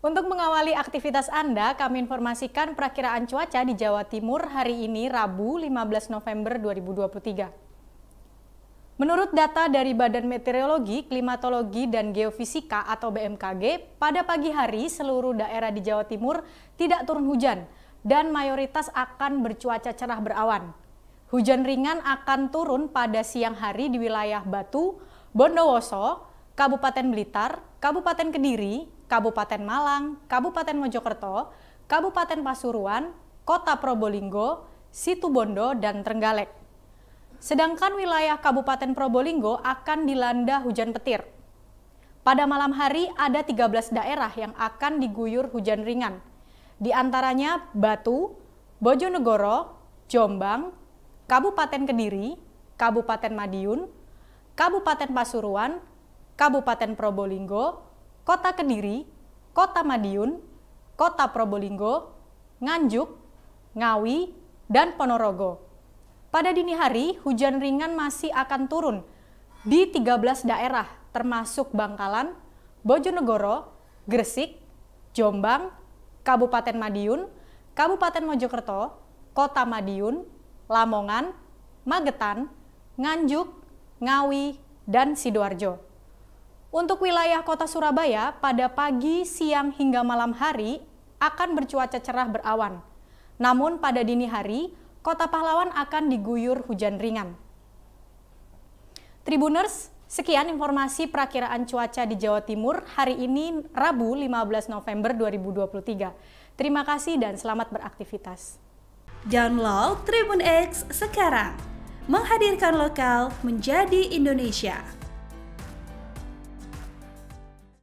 Untuk mengawali aktivitas Anda, kami informasikan perakiraan cuaca di Jawa Timur hari ini Rabu 15 November 2023. Menurut data dari Badan Meteorologi, Klimatologi, dan Geofisika atau BMKG, pada pagi hari seluruh daerah di Jawa Timur tidak turun hujan dan mayoritas akan bercuaca cerah berawan. Hujan ringan akan turun pada siang hari di wilayah Batu, Bondowoso, Kabupaten Blitar, Kabupaten Kediri, Kabupaten Malang, Kabupaten Mojokerto, Kabupaten Pasuruan, Kota Probolinggo, Situbondo, dan Trenggalek. Sedangkan wilayah Kabupaten Probolinggo akan dilanda hujan petir. Pada malam hari ada 13 daerah yang akan diguyur hujan ringan. Di antaranya Batu, Bojonegoro, Jombang, Kabupaten Kediri, Kabupaten Madiun, Kabupaten Pasuruan, Kabupaten Probolinggo, Kota Kediri, Kota Madiun, Kota Probolinggo, Nganjuk, Ngawi, dan Ponorogo. Pada dini hari, hujan ringan masih akan turun di 13 daerah termasuk Bangkalan, Bojonegoro, Gresik, Jombang, Kabupaten Madiun, Kabupaten Mojokerto, Kota Madiun, Lamongan, Magetan, Nganjuk, Ngawi, dan Sidoarjo. Untuk wilayah kota Surabaya, pada pagi, siang, hingga malam hari akan bercuaca cerah berawan. Namun pada dini hari, kota pahlawan akan diguyur hujan ringan. Tribuners, sekian informasi perakiraan cuaca di Jawa Timur hari ini Rabu 15 November 2023. Terima kasih dan selamat beraktivitas. Download Tribun X sekarang. Menghadirkan lokal menjadi Indonesia.